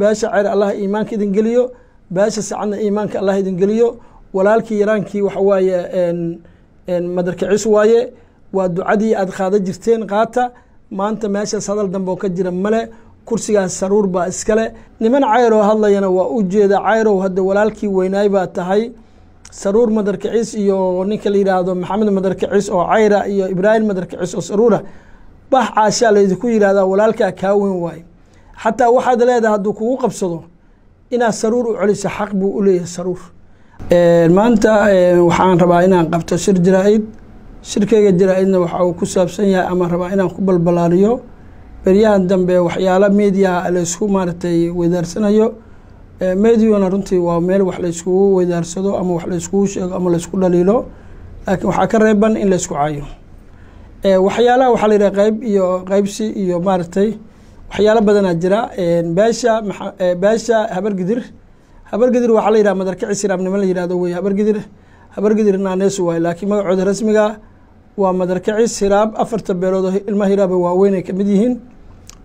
baasha ceer allah iimaanka idin geliyo baasha sacadna iimaanka allah idin geliyo walaalkii yaraankii waxa waaye madarkicis waaye waa ducadii aad qaada jirteen qaata maanta meeshaas hadal dambe oo ka jira male kursigaas saruur baa iskale niman cayroo hadlayana waa u jeeda cayrow hadda walaalkii weynaay baa tahay saruur madarkiciis iyo ninka la yidhaahdo maxamed madarkiciis oo cayra iyo ibraahim madarkiciis oo saruura bax caashaa laydinku yidhahdaa walaalkaa kaa weyn waaye xataa waxaad leedahay hadduu kugu qabsado inaad saruur u celiso xaq buu u leeyahay saruur maanta waxaan rabaa inaan qabto shir jaraaid shirkayga jaraaidna idna waxa uu ku saabsan yahay ama rabaa inaan ku balbalaariyo beryahan dambe waxyaala mediaha ah laysku maaragtay weydaarsanayo mediona runtii waa meel wax layskugu weydaarsado ama wax layskugu sheego ama laysku dhaliilo laakiin waxaa ka reeban in laysku cayo waxyaalaha waxaa la yidhaha qayb iyo qaybsi iyo maaragtay waxyaalo badanaa jira beesha beesha habargidir habargidir waxaa la yidhaha madarkicis raabnimo la yidhahdo wey habargidir habargidir naaneesu waay laakiin magacooda rasmiga waa madarkacis hiraab afarta beelood oo ilma hiraaba waaweynay ay kamid yihiin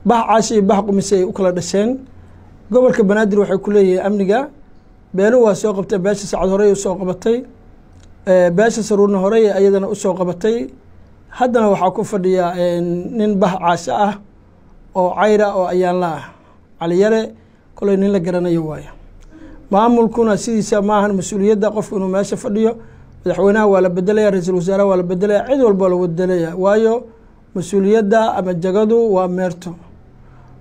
bax caashi iyo bax qumise ay u kala dhasheen gobolka banaadir waxay ku leeyihiin amniga beelo waa soo qabtay beesha sacad horey usoo qabatay beesha saruurna horey ayadana usoo qabatay haddana waxaa ku fadhiya nin bah caasha ah oo cayra oo ayaanla ah caliyare kolay nin la garanayo waayo maamulkuna sidiisa maahan mas-uuliyadda qofku inuu meesha fadhiyo madaxweynaha waa la bedelaya ra-iisul wasaaraha waa la bedelaya cid walboo la bedelaya waayo mas-uuliyadda ama jagadu waa meerto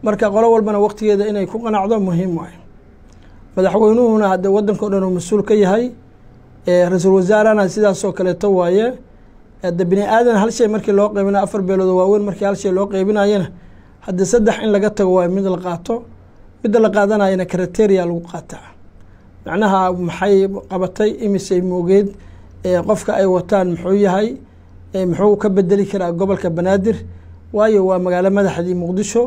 marka qolo walbana waqtigeeda inay ku qanacdo muhiim waayo madaxweynuhuna hadde waddanka dhan uu mas-uul ka yahay ra-iisul wasaarahana sidaasoo kaleeto waaye de bini aadan hal shay markii loo qeybinayo afar beelood waaweyn markii hal shay loo qeybinayana haddii saddex in laga tago waa mid la qaato midda la qaadanayana criteria lagu qaataa macnaha maxay qabatay imisay moogeed qofka ay wataan muxuu yahay muxuu ka bedeli karaa gobolka banaadir waayo waa magaalo madaxdii muqdisho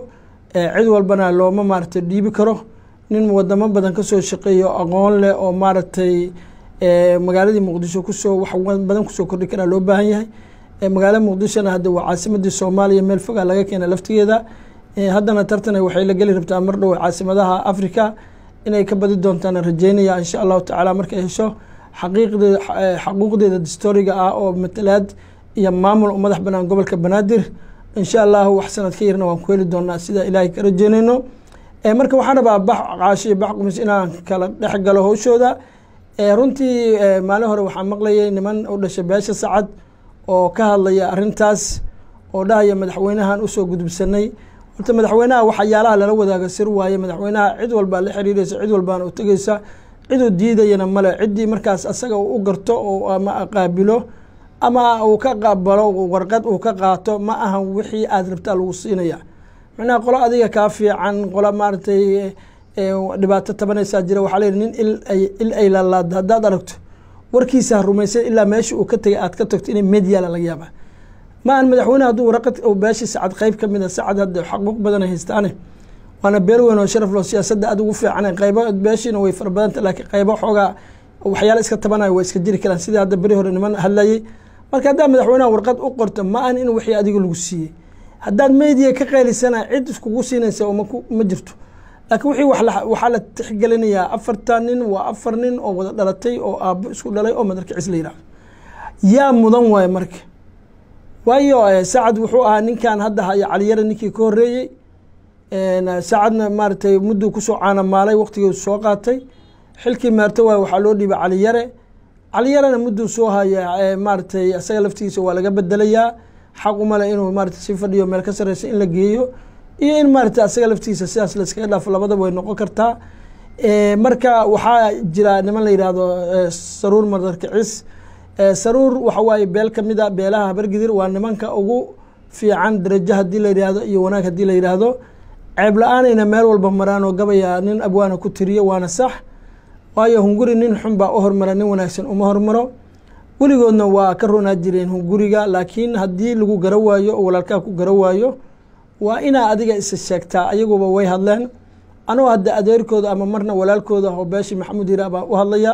cid walbana looma maaragtay dhiibi karo nin wadamo badan kasoo shaqeeyo aqoon leh oo maaragtay magaaladii muqdisho kusoo wax badan kusoo kordhi karaa loo baahan yahay magaalo muqdishona hadde waa caasimadii soomaaliya meel fogaa ah laga keena laftigeeda Eh, haddana tartana waxay la geli rabtaa mar dhow caasimadaha africa inay ka badi doontaan rajeynaya insha allahu tacaala markay hesho eh, xaquuqdeeda distoriga ah oo matalaad iyo maamul u madax banaan gobolka banaadir insha allahu wax sanadka yarna waan ku heli doonaa sida ilaahay ka rajeynayno eh, marka waxaan rabaa bax caashi bax qumis inaan kala dhex galo howshooda runtii maalin hore waxaa maqlayay niman u dhashay beesha sacad oo ka hadlaya arintaas oo dhahaya madaxweynahan usoo gudubsanay horta madaxweynaha waxyaalaha lala wadaaga sir waaye madaxweynaha cid walbaa la xiriiraysa cid walbaana u tegeysa ciduu diidayana male ciddii markaas asaga u garto oo ama qaabilo ama uu ka qabalo warqad uu ka qaato ma ahan wixii aada rabtaa lagu siinaya macnaha qolo adiga kaa fiican qolo maaragtay e, e, dhibaato tabanaysaa jira waxaa leyihi nin il ay laalaado haddaad aragto warkiisaa rumaysay ilaa meesha uu ka tegay aad ka tagto inay medyala laga yaaba ma aan madaxweyne hadduu waraqad beeshii ah sacad qeyb ka mida sacad hadde xaquuq badan haystaane waana beer weyn oo sharaf loo siyaasadda aad ugu fiican qaybo beeshiina way fara badanta laakiin qaybo xoogaa waxyaala iska tabanayo way iska jiri karaan sidii hadda beri hore niman hadlayay marka haddaa madaxweynaha warqad u qorto ma aan in wixii adiga lagu siiyey haddaad media ka qaylisana cid iskugu siinaysa ma jirto laakiin wixii waxaa la tixgelinayaa afartan nin waa afar nin oo wada dhalatay oo aabbo isku dhalay oo madarkicis la yidhahdo yaa mudan waaye marka waayo eh, sacad wuxuu ahaa ninkan hadda haya caliyara ninkii ka horeeyey sacadna maaratay mudduu kusoo caanamaalay waktigii soo qaatay xilkii meerto waay waxaa loo dhiibay caliyare caliyarena mudduu soo haya eh, maaratay isaga laftigiisa waa laga bedelayaa xaq umale inuu maarata si fadhiyo meel ka sareysa in la geeyo iyo in maarata asaga laftigiisa sidaas laiskaga dhaafo labadaba way noqon kartaa eh, marka waxaa jira niman la yidhaahdo saruur madarkicis saruur waxa waaye beel ka mid a ah beelaha habargidir waa nimanka ugu fiican darajo haddii la yidhaahdo iyo wanaag haddii la yidhaahdo ceeb la-aanayna meel walba maraan oo gabaya nin abwaana ku tiriyo waana sax waayo hunguri nin xun baa u hormara nin wanaagsan uma hormaro weligoodna waa ka ronaa jireen hunguriga laakiin haddii lagu gara waayo oo walaalkaa ku garo waayo waa inaa adiga isa sheegtaa ayaguba way hadleen anoo hadda adeerkooda ama marna walaalkooda oo beeshi maxamuud yira baa u hadlaya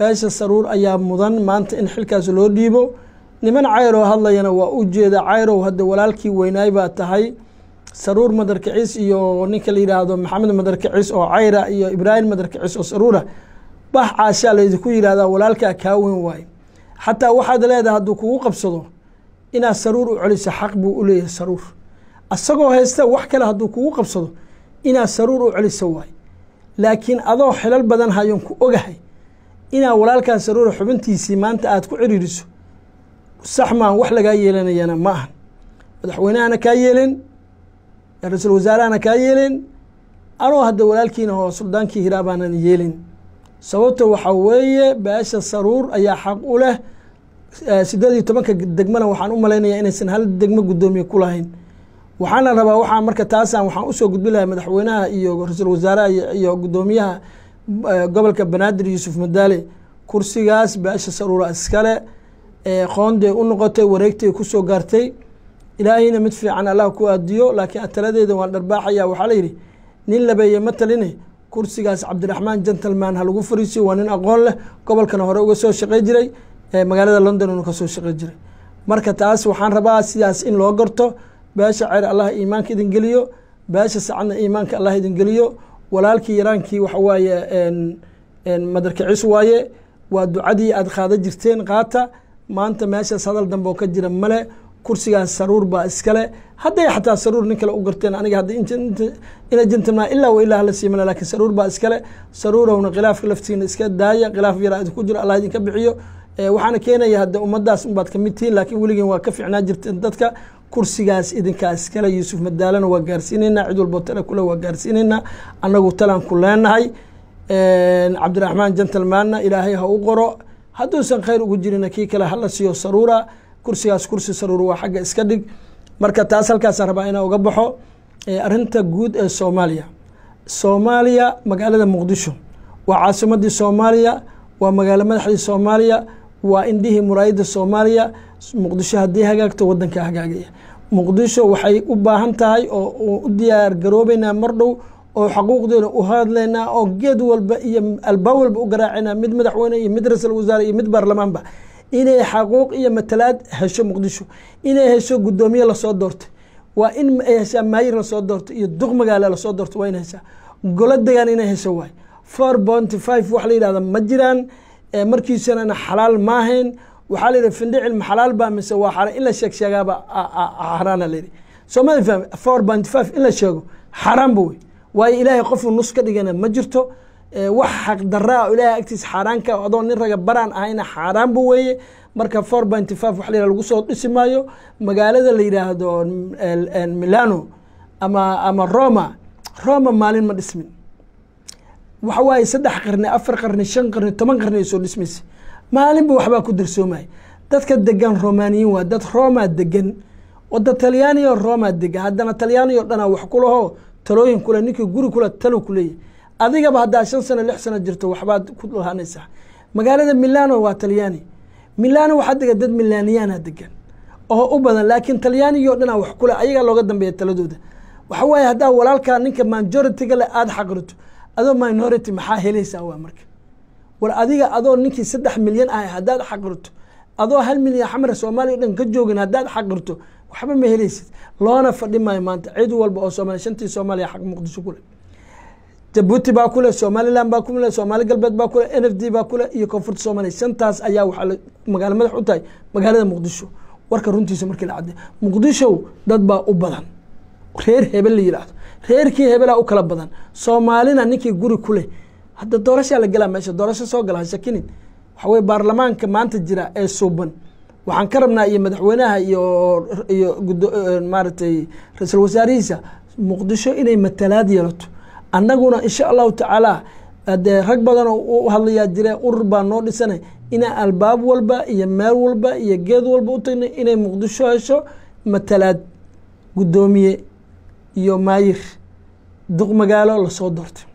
beesha saruur ayaa mudan maanta in xilkaas loo dhiibo niman cayrow hadlayana waa u jeeda cayrow hadda walaalkii weynaay baa tahay saruur madarkicis iyo ninka la yidhaahdo maxamed madarkacis oo cayra iyo ibraahim madarkacis oo saruura ah, bax caashaa laydinku yidhahdaa walaalkaa kaa weyn waay xataa waxaad leedahay hadduu kugu qabsado inaad saruur u celiso xaq buu u leeyahay saruur asagoo haysta wax kale hadduu kugu qabsado inaad saruur u celiso waay laakiin adoo xilal badan hayon ku ogahay inaa walaalkan saruura xubintiisii maanta aada ku ciriiriso saxmaan wax lagaa yeelanayana ma ahan madaxweynahana kaa yeelen ra-iisul wasaarahana kaa yeelen anoo hadda walaalkiina oo suldaankii hiraabaanan yeelin sababta waxaa weeye baasha saruur ayaa xaq u leh siddeed iyo tobanka degmana waxaan u malaynayaa inaysan hal degmo guddoomiye ku lahayn waxaana rabaa waxaa marka taasaan waxaan usoo gudbi lahay madaxweynaha iyo ra-iisul wasaaraha iyo guddoomiyaha gobolka banaadir yuusuf madaale kursigaas baasha saruura iskale qoondey u noqotay wareegtay kusoo gaartay ilaahayna mid fiican allah ku aadiyo laakiin ataladeeda waan dharbaaxaya waxaa layidhi nin labeeye ma taline kursigaas cabdiraxmaan ha lagu fariisiyo waa nin aqoon leh gobolkana hore uga soo shaqey jiray magaalada londonuna kasoo shaqey jiray marka taas waxaan rabaa sidaas in loo garto baasha ceer allah iimaanka idin geliyo baasha sacadna iimaanka allah idin geliyo walaalkii yaraankii waxa waaye madarkicis waaye waa ducadii aad qaada jirteen qaata maanta meeshaas hadal dambeoo ka jira male kursigaas saruur baa iskale hadday xataa saruur nin kale u garteen aniga hadda ina jintama ilaa wa ilaa hala siimana lakin saruur baa iskale saruurowna khilaafka laftiina iska daaya khilaaf yaraa idinku jiro allah idinka bixiyo eh, waxaana keenaya hadda ummaddaas unbaad kamid tihiin laakiin weligeen waa ka ficnaa jirteen dadka kursigaas idinkaa iskale yuusuf madaalana waa gaarsiinaynaa cid walbo tale kule waa gaarsiinaynaa annagu talan ku leenahay cabdiraxmaan gentlemanna ilaahay ha u qoro hadduusan khayr ugu jirina kii kale hala siiyo saruura kursigaas kursi saruura waa xagga iska dhig marka taas halkaasaan rabaa inaan uga baxo arrinta guud ee soomaaliya soomaaliya magaalada muqdisho waa caasimaddii soomaaliya waa magaalo madaxdii soomaaliya waa indhihii muraayadda soomaaliya muqdisho haddii hagaagto wadanka hagaagaya muqdisho waxay u baahan tahay oo u diyaar garoobaynaa mar dhow oo xaquuqdeeda u hadlaynaa oo geed walba iyo albaab walba u garaacaynaa mid madaxweyne iyo mid ra-iisul wasaare iyo mid baarlamaanba inay xaquuq iyo matalaad hesho muqdisho inay hesho guddoomiye lasoo doortay waa in ay heshaa maayir lasoo doorto iyo duq magaala lasoo doorto waa in heshaa golo degaan inay hesho waay four bonty five waxa la yidhahda ma jiraan markiisanana xalaal maahayn waxaa layidhi findhicil ma xalaal baa mise waa in la sheegsheegaaba xaraana layidhi soomali fahmi four point five in la sheego xaraan ba wey waayo ilaahay qofu nus ka dhigana ma jirto wax xaq daraa oo ah, ilaahay agtiisa xaaraanka ah, adoon nin raga baraan ahayna xaaraan ba weeye marka four point five wax layidhah lagu soo dhisi maayo magaalada la yidhaahdo milano ama ama roma roma maalin ma dhismin waxa waaye saddex qarni afar qarni shan qarni toban qarni soo dhismaysa maalinba waxbaa ku darsoomaya dadka degan romaniyin waa dad roma degan oo dad talyaaniyo roma degan haddana talyaaniyo dhanaa wax kulahoo talooyin kule ninkii guri kule talo kuleeyahy adigaba haddaa shan sano lix sano jirto waxbaad ku lahaanaysaa magaalada milano waa talyaani milano waxaa dega dad milaaniyaana degan oo u badan laakiin talyaaniyo dhanaa wax kule ayagaa looga dambeeya taladooda waxa waaye haddaa walaalkaa ninka majoritiga aada xaqirto adoo minority maxaa helaysaa waa marka war adiga adoo ninkii saddex milyan ah haddaad xaqirto adoo hal milyan xamar soomaaliya o dhan ka joogin haddaad xaqirto waxba ma helaysid loona fadhi maayo maanta cid walba oo soomaliya shantii soomaaliya xaq muqdisho kule jabuuti baa kule somaliland baa kule soomaali galbeed baa kule n f d baa kule iyo koonfurta soomaaliya shantaas ayaa waxaa magaala madax u tahay magaalada muqdisho warka runtiisa markii la cadday muqdishow dad baa u badan reer hebel la yidhaahdo reerkii hebelaa u kala badan soomaalina ninkii guri ku leh hadda doorashaa la galaa meesha doorasho soo gala hashakinin waxa weye baarlamaanka maanta jira ee suuban waxaan ka rabnaa iyo madaxweynaha iyo iyo maaragtay ra iisal wasaarihiisa muqdisho inay matalaad yeelato annaguna insha allahu tacaala dee rag badanoo u hadlayaa jiree urur baa noo dhisanay inaa albaab walba iyo meel walba iyo geed walba u tagnay inay muqdisho hesho matalaad guddoomiye iyo maayir duq magaalo lasoo doortay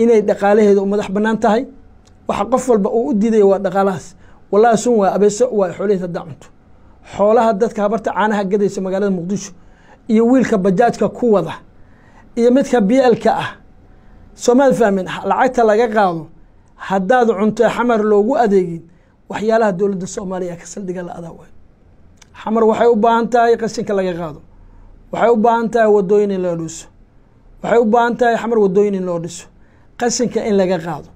inay dhaqaalaheeda u madax banaan tahay waxa qof walba uu u diiday waa dhaqaalahaas wallahi sun waa abeeso waa xoolahiis haddaa cunto xoolaha dadka habarta caanaha gadaysa magaalada muqdisho iyo wiilka bajaajka ku wada iyo midka bielka ah soomaad fahmin lacagta laga qaado haddaad cunto xamar loogu adeegin waxyaalaha dowladda soomaaliya ka saldhiga la adaa waayo xamar waxay u baahan tahay qashinka laga qaado waxay u baahan tahay wadooyin in loo dhiso waxay u baahan tahay xamar wadooyin in loo dhiso qashinka in laga qaado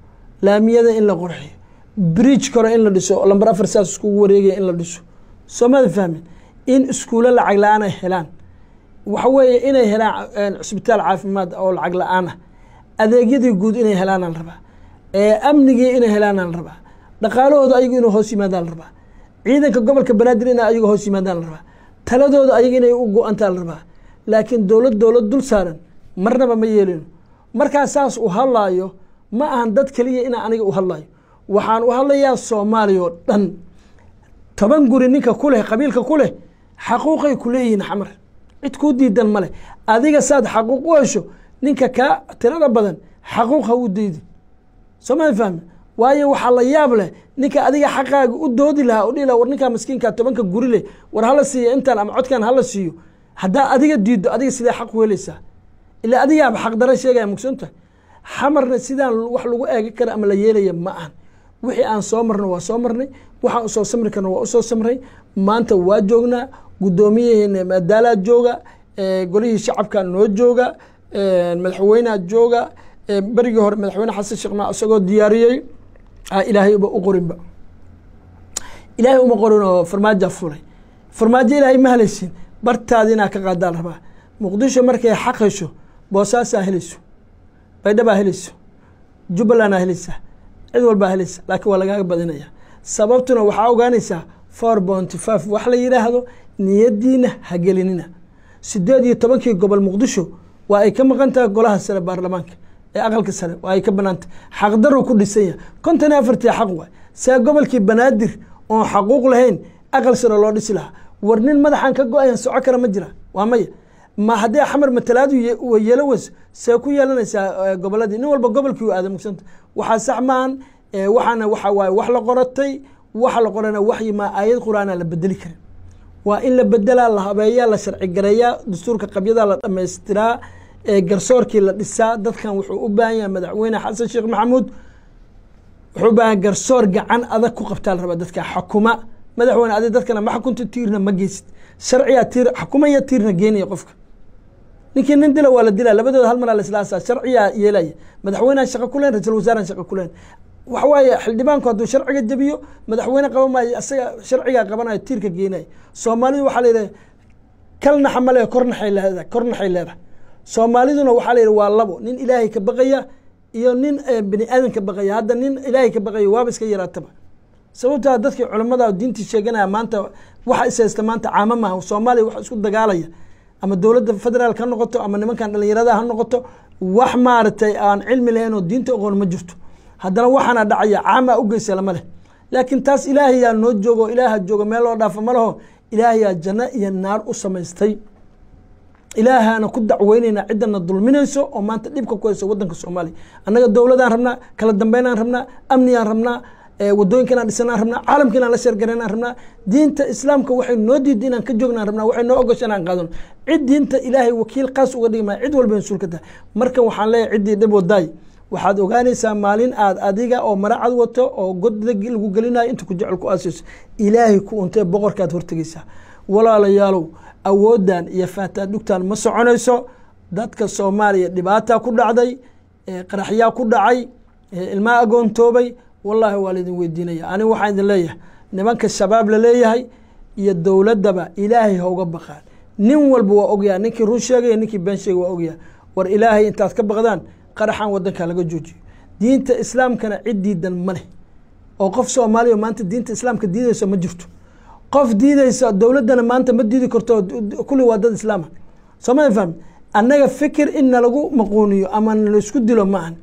laamiyada in la qurxiyo bridge kore in la dhiso lambar afar saas iskugu wareegaya in la dhiso soomada fahmin in iskuulo lacag la-aan helaan waxa weeye inay helaan cisbitaal caafimaad oo lacag la aana ah. adeegyadii guud inay helaan aan rabaa amnigii inay helaan aan rabaa dhaqaalahooda ayagu inuu hoos yimaadaan la rabaa ciidanka gobolka banaadir in ayagu hoos yimaadaan la rabaa taladooda ayaga inay u go-antaa la rabaa laakiin dowlad dowlad dul saaran marnaba ma yeelino markaa saas u hadlaayo ma ahan dad keliya inaa aniga u hadlaayo waxaan u hadlayaa soomaaliya oo dhan toban guri ninka ku leh qabiilka ku leh xaquuqay ku leeyihiin xamar cid kuu diidan ma leh adiga saad xaquuq u hesho ninka kaa tirada badan xaquuq ha u diidi sooma fahmi waayo waxaa la yaab leh ninka adiga xaqaaga u doodi lahaa oo dhihi laha war ninkaa maskiinkaa tobanka guri leh war hala siiya intaan ama codkaan hala siiyo haddaa adiga diiddo adiga sidaa xaq ku helaysaa ilaa adigaaba xaqdara sheegaya mugsantahay xamarna sidaan wax lagu eegi kara ama la yeelaya ma ahan wixii aan soo marna waa soo marnay waxaan usoo samri karna waa usoo samray maanta waa joognaa guddoomiyaheena maadaalaa jooga golihii shacabka noo jooga madaxweynaa jooga berigii hore madaxweyne xasan sheekh isagoo diyaariyey ilaahay ilaahayba u qorinba ilaahay uma qorin oo farmaaja fulay farmaajo ilaahay ma helaysin bartaada inaa ka qaadaan rabaa muqdisho markay xaq hesho boosaasaa helayso baydhabaa helayso jubbaland aa helaysaa cid walbaa helaysa laakiin waa lagaaga badinaya sababtuna waxaa ogaanaysaa four bonty five wax la yidhaahdo niyadiina ha gelinina sideed iyo tobankii gobol muqdisho waa ay ka maqan tahay golaha sare baarlamaanka ee aqalka sare waa ay ka banaanta xaqdaru ku dhisan yahay konton iyo afartii xaq waay see gobolkii banaadir oon xaquuq lahayn aqal sare loo dhisi lahaa war nin madaxaan ka go-ayan soco kara ma jira waa maya ma haddii xamar matalaadu yeelawas see ku yeelanaysaa eh, goboladii nin walba gobolkii u aaday mugsanta waxaa sax maan eh, waxaana waxaa waaye wax la qoratay waxa la qorana waxyima aayad qur-aanaa la bedeli karin waa in la bedelaa la habeeyaa la sharcigareeyaa dastuurka qabyadaa la dhamaystiraa eh, garsoorkii la dhisaa dadkan wuxuu u baahan yahay madaxweyne xasan sheekh maxamuud wuxuu u baahan garsoor gacan adag ku qabtaa la rabaa dadka xukuma madaxweyne adi dadkana ma xukunta tiirna ma geysid sharciyaa tiir xukumaya tiirna geenaya qofka ninkii nin dila waa la dilaa labadooda hal maraa laislaasa sharciyaa yeelaya madaxweynean shaqa kulen ra-isul wasaarahan shaqa kulen waxa waaye xildhibaanku hadduu sharciga jabiyo madaxweyne qaban maayo isaga sharcigaa qabanayo tiirka geenaya soomaalidu waxaa la yidhaha kal naxa ma le leedahay kor leedahay soomaaliduna waxaa la yidhi waa labo nin ilaahay ka baqaya iyo nin eh, bini aadan ka baqaya hadda nin ilaahay ka baqaya waaba iska yaraataba sababtaa dadka culamada diintii sheeganaya maanta waxa ishaysta maanta caamo maaha soomaaliya wax isku dagaalaya ama dowladda federaal ha noqoto ama nimankan dhalinyarada ha noqoto wax maaragtay aan cilmi lahayn oo diinta oqoon ma jirto haddana waxaana dhacaya caamaa ugeysa lama leh laakiin taas ilaahayaa noo joogo ilaaha joogo meel loo dhaafo malaho laho ilaahayaa janno iyo naar u samaystay ilaahaana ku dacweynayna ciddana dulminayso oo maanta dhibka ku hayso waddanka soomaaliya annaga dowladaan rabnaa kala dambeynaan rabnaa amnigaan rabnaa wadooyinka inaan dhisana rabnaa caalamka inaan la sheergarana rabnaa diinta islaamka waxay noo diiday inaan ka joognaan rabnaa waxay noo ogosha inaan qaadano cid diinta ilaahay wakiil qaas uga dhigi maya cid walba insuulka tahay marka waxaan leeyahay ciddii dhib wadaay waxaad ogaanaysaa maalin aad adiga oo maracad wato oo godda lagu gelinayo inta ku jecel ku aasiiso ilaahay ku untee boqorkaad hortegaysaa walaalayaalow awooddan iyo faataadhugtaan ma soconayso dadka soomaaliya dhibaataa ku dhacday qaraxyaa ku dhacay ilmaa agoontoobay wallaahi waa laidin weydiinaya ani waxaa idin leeyahay nimanka shabaab la leeyahay iyo dowladdaba ilaahay ha uga baqaan nin walba waa ogyaha ninkii run sheegaya ninkii been sheegay waa ogyaha war ilaahay intaad ka baqdaan qaraxaan waddanka laga joojiyo diinta islaamkana cid diidan ma leh oo qof soomaaliya maanta diinta islaamka diidaysa ma jirto qof diidaysa dowladdana maanta ma diidi karto kulli waa dad islaama ah. sooma fahmi annaga fikir in nalagu maquuniyo ama nalaisku dilo ma ahan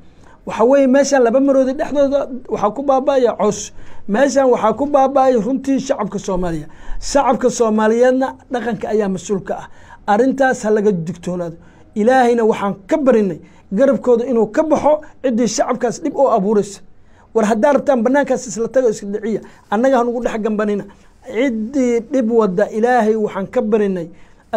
waxa weye meeshaan laba marooda dhexdooda waxaa ku baaba-aya cos meeshaan waxaa ku baaba runtii shacabka soomaaliya shacabka soomaaliyeedna dhaqanka ayaa mas-uulka ah arintaas ha laga digtoonaado ilaahayna waxaan ka barinay garabkooda inuu ka baxo ciddii shacabkaas dhib oo abuuraysa war haddaa rabtaan banaankaas isla tago iska dhiciya annaga hanugu dhex gambanina ciddii dhib wadda ilaahay waxaan ka barinay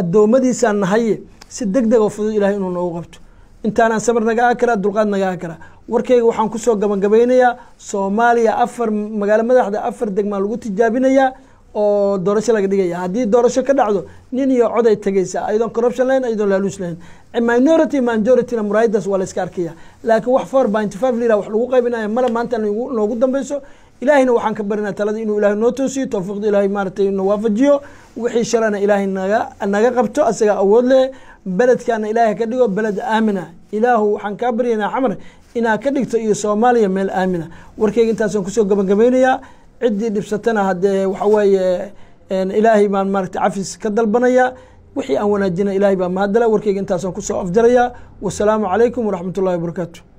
addoommadiisaa nahaye si deg deg oo fudud ilahay inuu noogu qabto intaanaan naga nagaa kara dulqaad naga nagaa karaa warkayga waxaan kusoo gabagabeynayaa soomaaliya afar magaalo madaxda afar degmaa lagu tijaabinayaa oo doorasho laga dhigaya haddii doorasho ka dhacdo nin iyo coday tagaysa ayadoon corruption lahayn ayadoon laaluus lahayn minority majorityna muraayadaas waa la iska arkaya laakiin wax four binty five lira wax lagu qaybinaya male maanta noogu dambayso ilaahayna waxaan ka barinaa talada inuu ilaahay noo toosiyo towfiiqda ilaahay maaratay inoo waafajiyo wixii shalana ilaahay naga naga qabto asagaa awood leh beledkaana ilaahay ka dhigo beled aamina ilaahu waxaan kaa baryaynaa camar inaa ka dhigto iyo soomaaliya meel aamina warkeyga intaasaan kusoo gabagabaynayaa ciddii dhibsatana haddee waxa weeye ilaahay baan maaragta cafis ka dalbanaya wixii aan wanaajina ilaahay baa mahadala warkeyga intaasaan kusoo afjarayaa wasalaamu calaykum waraxmatullahi wabarakaatu